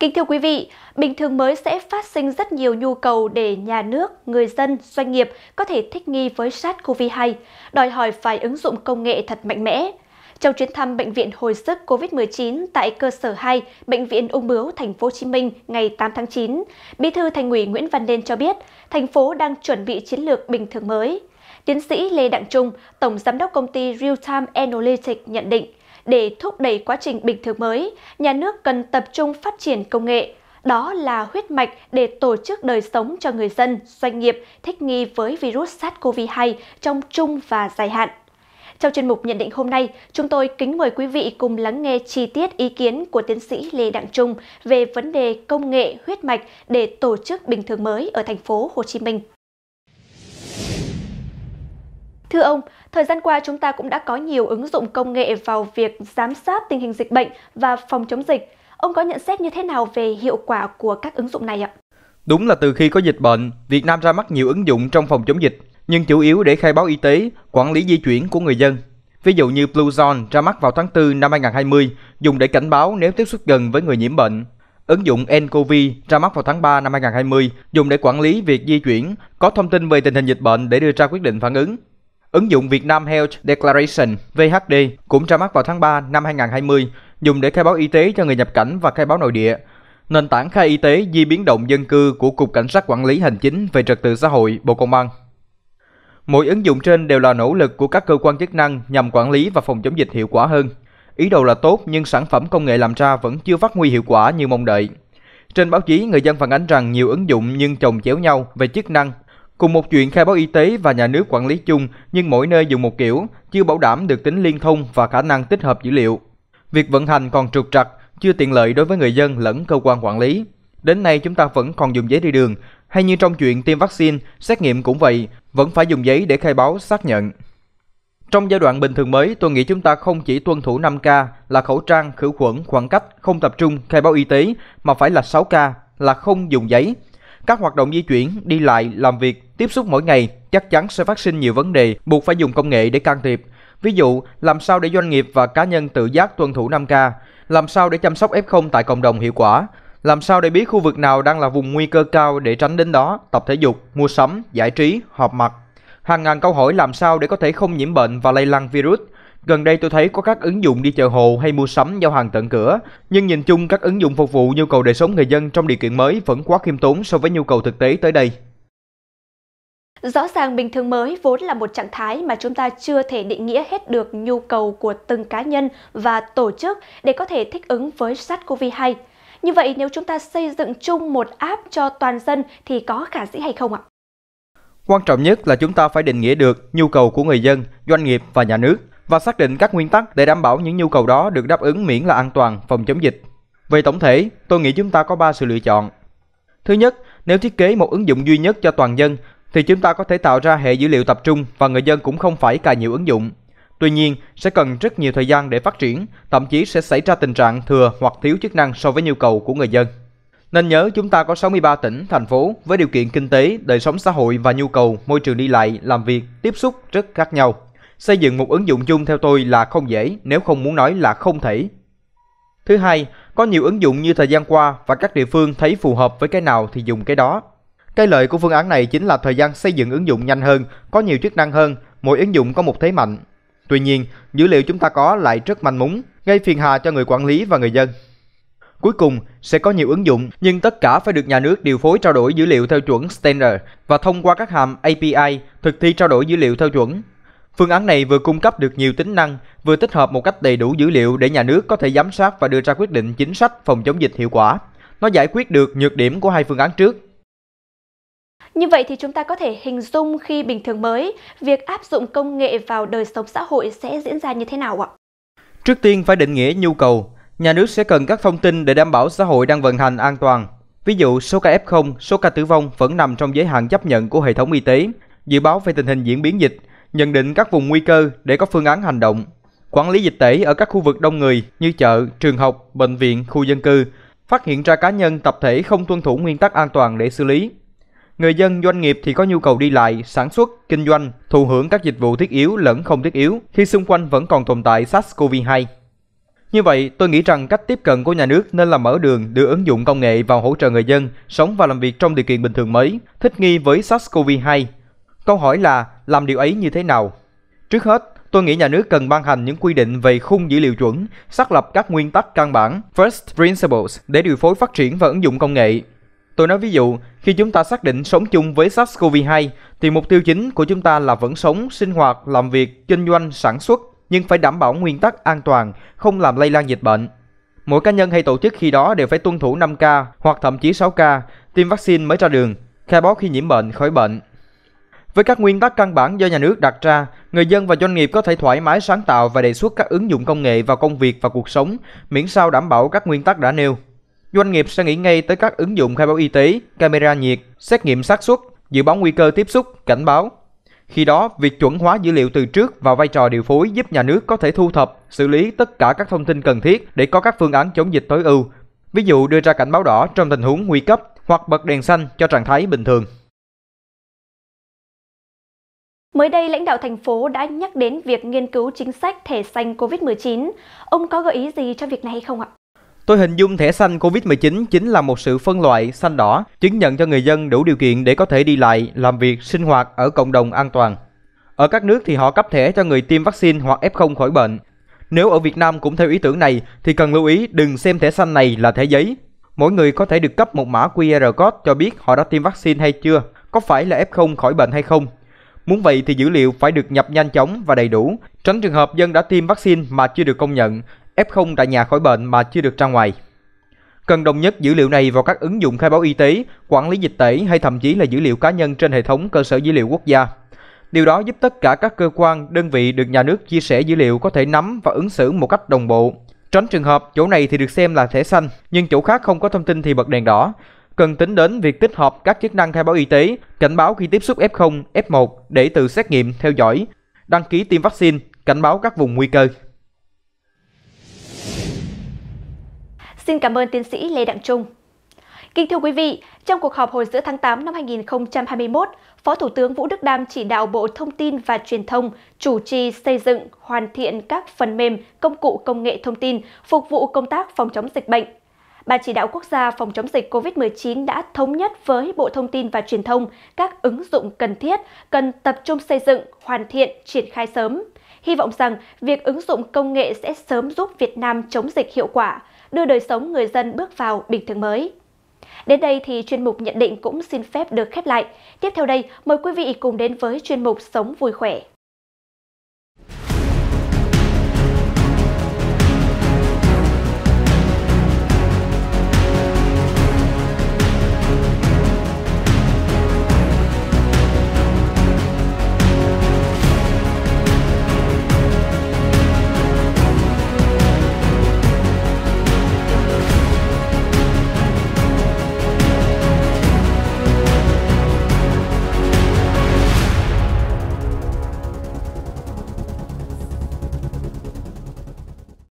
Kính thưa quý vị, bình thường mới sẽ phát sinh rất nhiều nhu cầu để nhà nước, người dân, doanh nghiệp có thể thích nghi với SARS-CoV-2, đòi hỏi phải ứng dụng công nghệ thật mạnh mẽ. Trong chuyến thăm bệnh viện hồi sức COVID-19 tại cơ sở 2, bệnh viện Ung bướu thành phố Hồ Chí Minh ngày 8 tháng 9, Bí thư Thành ủy Nguyễn Văn Nên cho biết, thành phố đang chuẩn bị chiến lược bình thường mới. Tiến sĩ Lê Đặng Trung, Tổng Giám đốc công ty Real Time Analytics nhận định, để thúc đẩy quá trình bình thường mới, nhà nước cần tập trung phát triển công nghệ. Đó là huyết mạch để tổ chức đời sống cho người dân, doanh nghiệp thích nghi với virus SARS-CoV-2 trong trung và dài hạn. Trong chuyên mục nhận định hôm nay, chúng tôi kính mời quý vị cùng lắng nghe chi tiết ý kiến của tiến sĩ Lê Đặng Trung về vấn đề công nghệ huyết mạch để tổ chức bình thường mới ở thành phố Hồ Chí Minh. Thưa ông, thời gian qua chúng ta cũng đã có nhiều ứng dụng công nghệ vào việc giám sát tình hình dịch bệnh và phòng chống dịch. Ông có nhận xét như thế nào về hiệu quả của các ứng dụng này ạ? Đúng là từ khi có dịch bệnh, Việt Nam ra mắt nhiều ứng dụng trong phòng chống dịch, nhưng chủ yếu để khai báo y tế, quản lý di chuyển của người dân. Ví dụ như Bluezone ra mắt vào tháng 4 năm 2020, dùng để cảnh báo nếu tiếp xúc gần với người nhiễm bệnh. Ứng dụng nCoV ra mắt vào tháng 3 năm 2020, dùng để quản lý việc di chuyển, có thông tin về tình hình dịch bệnh để đưa ra quyết định phản ứng. Ứng dụng Việt Nam Health Declaration VHD cũng ra mắt vào tháng 3 năm 2020, dùng để khai báo y tế cho người nhập cảnh và khai báo nội địa. Nền tảng khai y tế di biến động dân cư của Cục Cảnh sát Quản lý Hành chính về Trật tự xã hội, Bộ Công an. Mỗi ứng dụng trên đều là nỗ lực của các cơ quan chức năng nhằm quản lý và phòng chống dịch hiệu quả hơn. Ý đồ là tốt nhưng sản phẩm công nghệ làm ra vẫn chưa phát huy hiệu quả như mong đợi. Trên báo chí, người dân phản ánh rằng nhiều ứng dụng nhưng chồng chéo nhau về chức năng, Cùng một chuyện khai báo y tế và nhà nước quản lý chung nhưng mỗi nơi dùng một kiểu, chưa bảo đảm được tính liên thông và khả năng tích hợp dữ liệu. Việc vận hành còn trục trặc, chưa tiện lợi đối với người dân lẫn cơ quan quản lý. Đến nay chúng ta vẫn còn dùng giấy đi đường, hay như trong chuyện tiêm vaccine, xét nghiệm cũng vậy, vẫn phải dùng giấy để khai báo xác nhận. Trong giai đoạn bình thường mới, tôi nghĩ chúng ta không chỉ tuân thủ 5K là khẩu trang, khử khuẩn, khoảng cách, không tập trung, khai báo y tế, mà phải là 6K là không dùng giấy. Các hoạt động di chuyển, đi lại, làm việc tiếp xúc mỗi ngày chắc chắn sẽ phát sinh nhiều vấn đề buộc phải dùng công nghệ để can thiệp. Ví dụ, làm sao để doanh nghiệp và cá nhân tự giác tuân thủ 5K, làm sao để chăm sóc F0 tại cộng đồng hiệu quả, làm sao để biết khu vực nào đang là vùng nguy cơ cao để tránh đến đó, tập thể dục, mua sắm, giải trí, họp mặt. Hàng ngàn câu hỏi làm sao để có thể không nhiễm bệnh và lây lan virus. Gần đây tôi thấy có các ứng dụng đi chợ hồ hay mua sắm giao hàng tận cửa, nhưng nhìn chung các ứng dụng phục vụ nhu cầu đời sống người dân trong điều kiện mới vẫn quá khiêm tốn so với nhu cầu thực tế tới đây. Rõ ràng bình thường mới vốn là một trạng thái mà chúng ta chưa thể định nghĩa hết được nhu cầu của từng cá nhân và tổ chức để có thể thích ứng với SARS-CoV-2. Như vậy, nếu chúng ta xây dựng chung một app cho toàn dân thì có khả dĩ hay không ạ? Quan trọng nhất là chúng ta phải định nghĩa được nhu cầu của người dân, doanh nghiệp và nhà nước và xác định các nguyên tắc để đảm bảo những nhu cầu đó được đáp ứng miễn là an toàn phòng chống dịch. Về tổng thể, tôi nghĩ chúng ta có 3 sự lựa chọn. Thứ nhất, nếu thiết kế một ứng dụng duy nhất cho toàn dân thì chúng ta có thể tạo ra hệ dữ liệu tập trung và người dân cũng không phải cài nhiều ứng dụng. Tuy nhiên, sẽ cần rất nhiều thời gian để phát triển, thậm chí sẽ xảy ra tình trạng thừa hoặc thiếu chức năng so với nhu cầu của người dân. Nên nhớ chúng ta có 63 tỉnh, thành phố với điều kiện kinh tế, đời sống xã hội và nhu cầu môi trường đi lại, làm việc, tiếp xúc rất khác nhau. Xây dựng một ứng dụng chung theo tôi là không dễ, nếu không muốn nói là không thể. Thứ hai, có nhiều ứng dụng như thời gian qua và các địa phương thấy phù hợp với cái nào thì dùng cái đó. Cái lợi của phương án này chính là thời gian xây dựng ứng dụng nhanh hơn, có nhiều chức năng hơn, mỗi ứng dụng có một thế mạnh. Tuy nhiên, dữ liệu chúng ta có lại rất manh mún, gây phiền hà cho người quản lý và người dân. Cuối cùng, sẽ có nhiều ứng dụng, nhưng tất cả phải được nhà nước điều phối trao đổi dữ liệu theo chuẩn Standard và thông qua các hàm API thực thi trao đổi dữ liệu theo chuẩn. Phương án này vừa cung cấp được nhiều tính năng, vừa tích hợp một cách đầy đủ dữ liệu để nhà nước có thể giám sát và đưa ra quyết định chính sách phòng chống dịch hiệu quả. Nó giải quyết được nhược điểm của hai phương án trước, như vậy thì chúng ta có thể hình dung khi bình thường mới, việc áp dụng công nghệ vào đời sống xã hội sẽ diễn ra như thế nào ạ? Trước tiên phải định nghĩa nhu cầu. Nhà nước sẽ cần các thông tin để đảm bảo xã hội đang vận hành an toàn. Ví dụ, số ca F0, số ca tử vong vẫn nằm trong giới hạn chấp nhận của hệ thống y tế, dự báo về tình hình diễn biến dịch, nhận định các vùng nguy cơ để có phương án hành động. Quản lý dịch tễ ở các khu vực đông người như chợ, trường học, bệnh viện, khu dân cư, phát hiện ra cá nhân, tập thể không tuân thủ nguyên tắc an toàn để xử lý. Người dân doanh nghiệp thì có nhu cầu đi lại, sản xuất, kinh doanh, thụ hưởng các dịch vụ thiết yếu lẫn không thiết yếu khi xung quanh vẫn còn tồn tại SARS-CoV-2. Như vậy, tôi nghĩ rằng cách tiếp cận của nhà nước nên là mở đường đưa ứng dụng công nghệ vào hỗ trợ người dân sống và làm việc trong điều kiện bình thường mới, thích nghi với SARS-CoV-2. Câu hỏi là làm điều ấy như thế nào? Trước hết, tôi nghĩ nhà nước cần ban hành những quy định về khung dữ liệu chuẩn, xác lập các nguyên tắc căn bản, first principles để điều phối phát triển và ứng dụng công nghệ, Tôi nói ví dụ, khi chúng ta xác định sống chung với SARS-CoV-2 thì mục tiêu chính của chúng ta là vẫn sống, sinh hoạt, làm việc, kinh doanh, sản xuất nhưng phải đảm bảo nguyên tắc an toàn, không làm lây lan dịch bệnh. Mỗi cá nhân hay tổ chức khi đó đều phải tuân thủ 5K hoặc thậm chí 6K, tiêm vaccine mới ra đường, khai báo khi nhiễm bệnh, khỏi bệnh. Với các nguyên tắc căn bản do nhà nước đặt ra, người dân và doanh nghiệp có thể thoải mái sáng tạo và đề xuất các ứng dụng công nghệ vào công việc và cuộc sống, miễn sao đảm bảo các nguyên tắc đã nêu. Doanh nghiệp sẽ nghĩ ngay tới các ứng dụng khai báo y tế, camera nhiệt, xét nghiệm xác suất, dự báo nguy cơ tiếp xúc, cảnh báo. Khi đó, việc chuẩn hóa dữ liệu từ trước và vai trò điều phối giúp nhà nước có thể thu thập, xử lý tất cả các thông tin cần thiết để có các phương án chống dịch tối ưu. Ví dụ đưa ra cảnh báo đỏ trong tình huống nguy cấp hoặc bật đèn xanh cho trạng thái bình thường. Mới đây, lãnh đạo thành phố đã nhắc đến việc nghiên cứu chính sách thẻ xanh COVID-19. Ông có gợi ý gì cho việc này hay không ạ? Tôi hình dung thẻ xanh COVID-19 chính là một sự phân loại xanh đỏ, chứng nhận cho người dân đủ điều kiện để có thể đi lại, làm việc, sinh hoạt ở cộng đồng an toàn. Ở các nước thì họ cấp thẻ cho người tiêm vaccine hoặc F0 khỏi bệnh. Nếu ở Việt Nam cũng theo ý tưởng này thì cần lưu ý đừng xem thẻ xanh này là thẻ giấy. Mỗi người có thể được cấp một mã QR code cho biết họ đã tiêm vaccine hay chưa, có phải là F0 khỏi bệnh hay không. Muốn vậy thì dữ liệu phải được nhập nhanh chóng và đầy đủ, tránh trường hợp dân đã tiêm vaccine mà chưa được công nhận, F0 tại nhà khỏi bệnh mà chưa được ra ngoài. Cần đồng nhất dữ liệu này vào các ứng dụng khai báo y tế, quản lý dịch tễ hay thậm chí là dữ liệu cá nhân trên hệ thống cơ sở dữ liệu quốc gia. Điều đó giúp tất cả các cơ quan, đơn vị được nhà nước chia sẻ dữ liệu có thể nắm và ứng xử một cách đồng bộ. Tránh trường hợp chỗ này thì được xem là thẻ xanh, nhưng chỗ khác không có thông tin thì bật đèn đỏ. Cần tính đến việc tích hợp các chức năng khai báo y tế, cảnh báo khi tiếp xúc F0, F1 để tự xét nghiệm, theo dõi, đăng ký tiêm vaccine, cảnh báo các vùng nguy cơ. Xin cảm ơn tiến sĩ Lê Đặng Trung. Kính thưa quý vị, trong cuộc họp hồi giữa tháng 8 năm 2021, Phó Thủ tướng Vũ Đức Đam chỉ đạo Bộ Thông tin và Truyền thông chủ trì xây dựng, hoàn thiện các phần mềm, công cụ công nghệ thông tin phục vụ công tác phòng chống dịch bệnh. Ban chỉ đạo quốc gia phòng chống dịch COVID-19 đã thống nhất với Bộ Thông tin và Truyền thông các ứng dụng cần thiết cần tập trung xây dựng, hoàn thiện, triển khai sớm. Hy vọng rằng việc ứng dụng công nghệ sẽ sớm giúp Việt Nam chống dịch hiệu quả, đưa đời sống người dân bước vào bình thường mới. Đến đây thì chuyên mục nhận định cũng xin phép được khép lại. Tiếp theo đây, mời quý vị cùng đến với chuyên mục Sống vui khỏe.